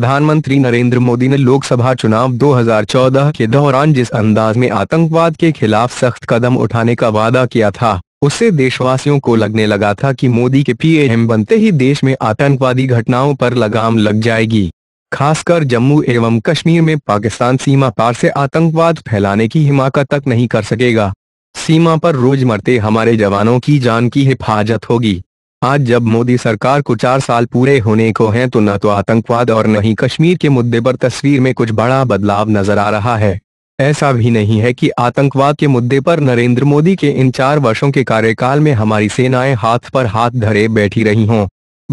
प्रधानमंत्री नरेंद्र मोदी ने लोकसभा चुनाव 2014 के दौरान जिस अंदाज में आतंकवाद के खिलाफ सख्त कदम उठाने का वादा किया था उससे देशवासियों को लगने लगा था कि मोदी के पीएम बनते ही देश में आतंकवादी घटनाओं पर लगाम लग जाएगी खासकर जम्मू एवं कश्मीर में पाकिस्तान सीमा पार से आतंकवाद फैलाने की हिमाकत तक नहीं कर सकेगा सीमा पर रोज मरते हमारे जवानों की जान की हिफाजत होगी आज जब मोदी सरकार को चार साल पूरे होने को हैं तो न तो आतंकवाद और न ही कश्मीर के मुद्दे पर तस्वीर में कुछ बड़ा बदलाव नजर आ रहा है ऐसा भी नहीं है कि आतंकवाद के मुद्दे पर नरेंद्र मोदी के इन चार वर्षों के कार्यकाल में हमारी सेनाएं हाथ पर हाथ धरे बैठी रही हों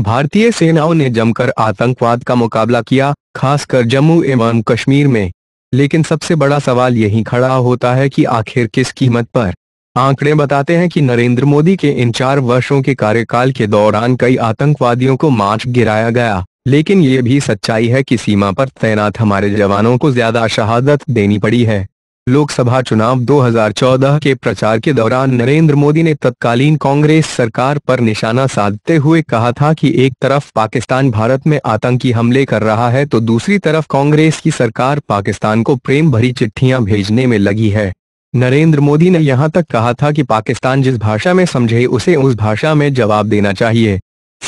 भारतीय सेनाओं ने जमकर आतंकवाद का मुकाबला किया खासकर जम्मू एवं कश्मीर में लेकिन सबसे बड़ा सवाल यही खड़ा होता है कि आखिर किस कीमत पर आंकड़े बताते हैं कि नरेंद्र मोदी के इन चार वर्षों के कार्यकाल के दौरान कई आतंकवादियों को मार्च गिराया गया लेकिन ये भी सच्चाई है कि सीमा पर तैनात हमारे जवानों को ज्यादा शहादत देनी पड़ी है लोकसभा चुनाव 2014 के प्रचार के दौरान नरेंद्र मोदी ने तत्कालीन कांग्रेस सरकार पर निशाना साधते हुए कहा था कि एक तरफ पाकिस्तान भारत में आतंकी हमले कर रहा है तो दूसरी तरफ कांग्रेस की सरकार पाकिस्तान को प्रेम भरी चिट्ठियां भेजने में लगी है नरेंद्र मोदी ने यहां तक कहा था कि पाकिस्तान जिस भाषा में समझे उसे उस भाषा में जवाब देना चाहिए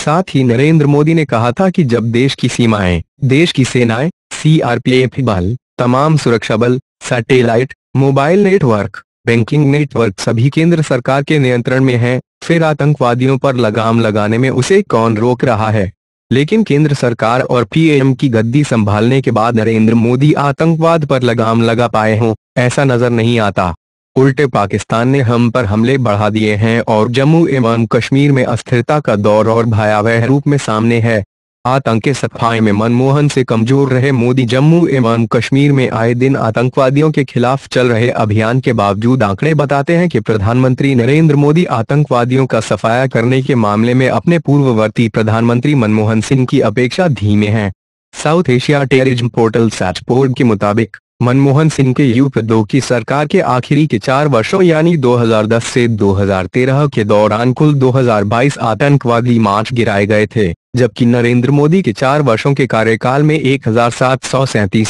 साथ ही नरेंद्र मोदी ने कहा था कि जब देश की सीमाएं देश की सेनाएं सीआरपीएफ बल तमाम सुरक्षा बल satellite mobile network banking network सभी केंद्र सरकार के नियंत्रण में हैं, फिर आतंकवादियों पर लगाम लगाने में उसे कौन रोक रहा है लेकिन केंद्र सरकार और पीएम की गद्दी संभालने के बाद नरेंद्र मोदी आतंकवाद पर लगाम लगा पाए हों ऐसा नजर नहीं आता उल्टे पाकिस्तान ने हम पर हमले बढ़ा दिए हैं और जम्मू एवं कश्मीर में अस्थिरता का दौर और भयावह रूप में सामने है आतंक के सफाई में मनमोहन से कमजोर रहे मोदी जम्मू एवं कश्मीर में आए दिन आतंकवादियों के खिलाफ चल रहे अभियान के बावजूद आंकड़े बताते हैं कि प्रधानमंत्री नरेंद्र मोदी आतंकवादियों का सफाया करने के मामले में अपने पूर्ववर्ती प्रधानमंत्री मनमोहन सिंह की अपेक्षा धीमे हैं साउथ एशिया टेरिज्म पोर्टल सैच बोर्ड के मुताबिक मनमोहन सिंह के यूपी दो की सरकार के आखिरी के चार वर्षों यानी 2010 से 2013 के दौरान कुल 2022 आतंकवादी मार्च गिराए गए थे जबकि नरेंद्र मोदी के चार वर्षों के कार्यकाल में एक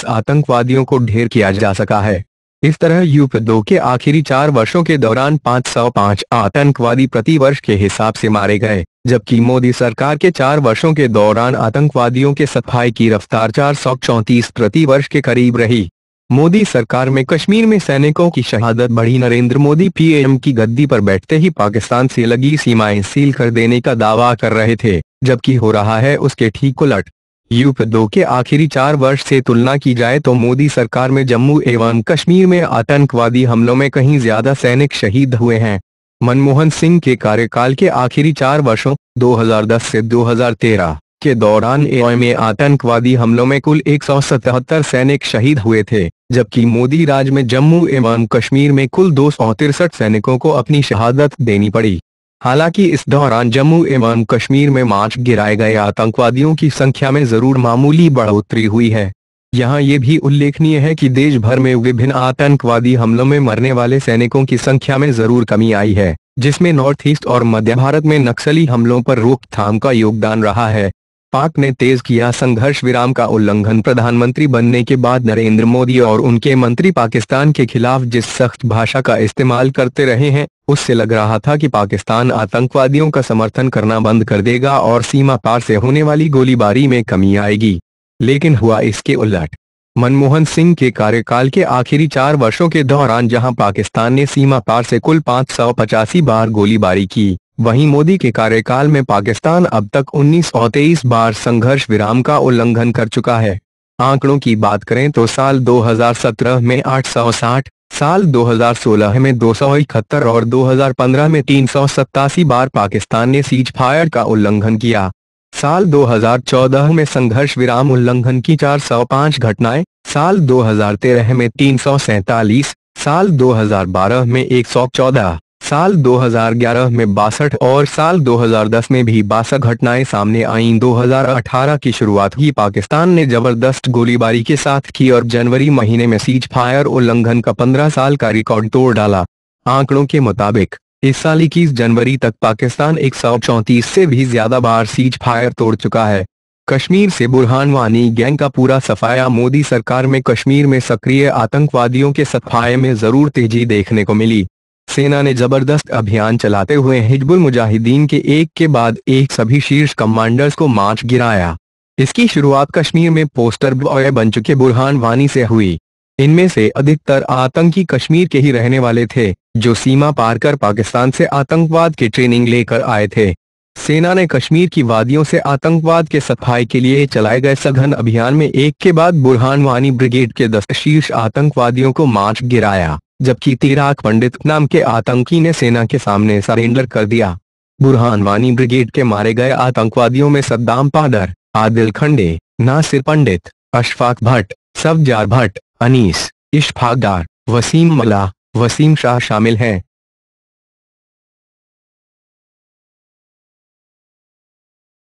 आतंकवादियों को ढेर किया जा सका है इस तरह यूप दो के आखिरी चार वर्षों के दौरान 505 आतंकवादी प्रति वर्ष के हिसाब से मारे गए जबकि मोदी सरकार के चार वर्षों के दौरान आतंकवादियों के सफाई की रफ्तार चार प्रति वर्ष के करीब रही मोदी सरकार में कश्मीर में सैनिकों की शहादत बढ़ी नरेंद्र मोदी पीएम की गद्दी पर बैठते ही पाकिस्तान से लगी सीमाएं सील कर देने का दावा कर रहे थे जबकि हो रहा है उसके ठीक उलट यूप दो के आखिरी चार वर्ष से तुलना की जाए तो मोदी सरकार में जम्मू एवं कश्मीर में आतंकवादी हमलों में कहीं ज्यादा सैनिक शहीद हुए हैं मनमोहन सिंह के कार्यकाल के आखिरी चार वर्षों 2010 से 2013 के दौरान एम में आतंकवादी हमलों में कुल 177 सैनिक शहीद हुए थे जबकि मोदी राज में जम्मू एवं कश्मीर में कुल दो सैनिकों को अपनी शहादत देनी पड़ी हालांकि इस दौरान जम्मू एवं कश्मीर में मार्च गिराए गए आतंकवादियों की संख्या में जरूर मामूली बढ़ोतरी हुई है यहाँ ये भी उल्लेखनीय है कि देश भर में विभिन्न आतंकवादी हमलों में मरने वाले सैनिकों की संख्या में जरूर कमी आई है जिसमें नॉर्थ ईस्ट और मध्य भारत में नक्सली हमलों पर रोकथाम का योगदान रहा है पाक ने तेज किया संघर्ष विराम का उल्लंघन प्रधानमंत्री बनने के बाद नरेंद्र मोदी और उनके मंत्री पाकिस्तान के खिलाफ जिस सख्त भाषा का इस्तेमाल करते रहे हैं उससे लग रहा था कि पाकिस्तान आतंकवादियों का समर्थन करना बंद कर देगा और सीमा पार से होने वाली गोलीबारी में कमी आएगी लेकिन हुआ इसके उलट मनमोहन सिंह के कार्यकाल के आखिरी चार वर्षों के दौरान जहां पाकिस्तान ने सीमा पार से कुल पाँच बार गोलीबारी की वहीं मोदी के कार्यकाल में पाकिस्तान अब तक उन्नीस तेईस बार संघर्ष विराम का उल्लंघन कर चुका है आंकड़ों की बात करें तो साल 2017 में 860, साल 2016 में दो और 2015 में तीन बार पाकिस्तान ने सीज फायर का उल्लंघन किया साल 2014 में संघर्ष विराम उल्लंघन की 405 घटनाएं साल 2013 में तीन साल 2012 में 114, साल 2011 में बासठ और साल 2010 में भी बासठ घटनाएं सामने आईं 2018 की शुरुआत ही पाकिस्तान ने जबरदस्त गोलीबारी के साथ की और जनवरी महीने में सीज फायर उल्लंघन का 15 साल का रिकॉर्ड तोड़ डाला आंकड़ों के मुताबिक इस साल इक्कीस जनवरी तक पाकिस्तान एक से भी ज्यादा बार सीज फायर तोड़ चुका है कश्मीर से बुरहान वानी गैंग का पूरा सफाया मोदी सरकार में कश्मीर में सक्रिय आतंकवादियों के सफाये में जरूर तेजी देखने को मिली सेना ने जबरदस्त अभियान चलाते हुए हिजबुल मुजाहिदीन के एक के बाद एक सभी शीर्ष कमांडर्स को मार्च गिराया इसकी शुरुआत कश्मीर में पोस्टर बॉय बन चुके बुरहान वानी से हुई इनमें से अधिकतर आतंकी कश्मीर के ही रहने वाले थे जो सीमा पार कर पाकिस्तान से आतंकवाद की ट्रेनिंग लेकर आए थे सेना ने कश्मीर की वादियों से आतंकवाद के सफाई के लिए चलाए गए सघन अभियान में एक के बाद बुरहान वानी ब्रिगेड के दस शीर्ष आतंकवादियों को मार्च गिराया जबकि तिराक पंडित नाम के आतंकी ने सेना के सामने सरेंडर कर दिया बुरहान वानी ब्रिगेड के मारे गए आतंकवादियों में सद्दाम पादर आदिल खंडे नासिर पंडित अशफाक भट्ट सबजार भट्ट अनीस इश्फाकदार वसीम मला वसीम शाह शामिल हैं